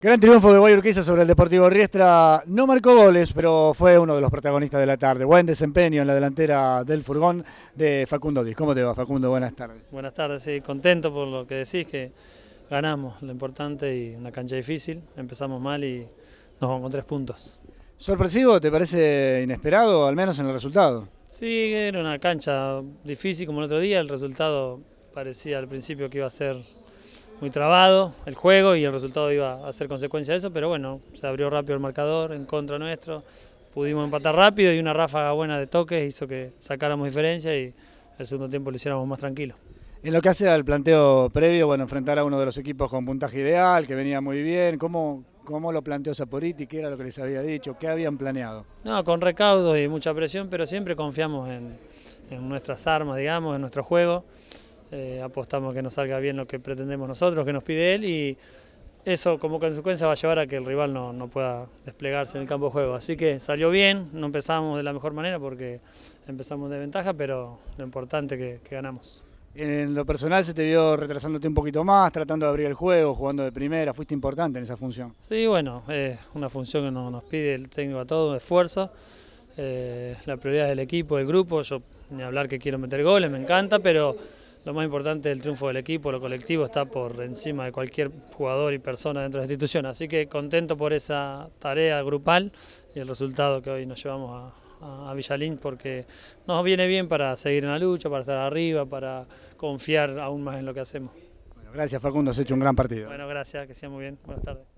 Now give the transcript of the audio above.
Gran triunfo de Guayurquiza sobre el Deportivo Riestra. No marcó goles, pero fue uno de los protagonistas de la tarde. Buen desempeño en la delantera del furgón de Facundo Díaz. ¿Cómo te va, Facundo? Buenas tardes. Buenas tardes, sí. Contento por lo que decís, que ganamos lo importante y una cancha difícil. Empezamos mal y nos vamos con tres puntos. ¿Sorpresivo? ¿Te parece inesperado, al menos en el resultado? Sí, era una cancha difícil como el otro día. El resultado parecía al principio que iba a ser muy trabado el juego y el resultado iba a ser consecuencia de eso, pero bueno, se abrió rápido el marcador en contra nuestro, pudimos empatar rápido y una ráfaga buena de toques hizo que sacáramos diferencia y el segundo tiempo lo hiciéramos más tranquilo. En lo que hace al planteo previo, bueno, enfrentar a uno de los equipos con puntaje ideal, que venía muy bien, ¿cómo, cómo lo planteó Saporiti? ¿Qué era lo que les había dicho? ¿Qué habían planeado? No, con recaudo y mucha presión, pero siempre confiamos en, en nuestras armas, digamos, en nuestro juego. Eh, apostamos que nos salga bien lo que pretendemos nosotros, que nos pide él y eso como consecuencia va a llevar a que el rival no, pueda desplegarse en el campo de juego. Así que salió bien, no empezamos de la mejor manera porque empezamos de ventaja, pero lo importante que, que ganamos. En lo personal se te vio retrasándote un poquito más, tratando de abrir el juego, jugando de primera, fuiste importante en esa función. Sí, bueno, es una función que nos, pide el técnico a todo, esfuerzo. Eh, la prioridad del equipo, del grupo, yo ni hablar que quiero meter goles, me encanta, pero lo más importante es el triunfo del equipo, lo colectivo está por encima de cualquier jugador y persona dentro de la institución. Así que contento por esa tarea grupal y el resultado que hoy nos llevamos a, Villalín porque nos viene bien para seguir en la lucha, para estar arriba, para confiar aún más en lo que hacemos. Bueno, gracias Facundo, has hecho un gran partido. Bueno, gracias, que sea muy bien. Buenas tardes.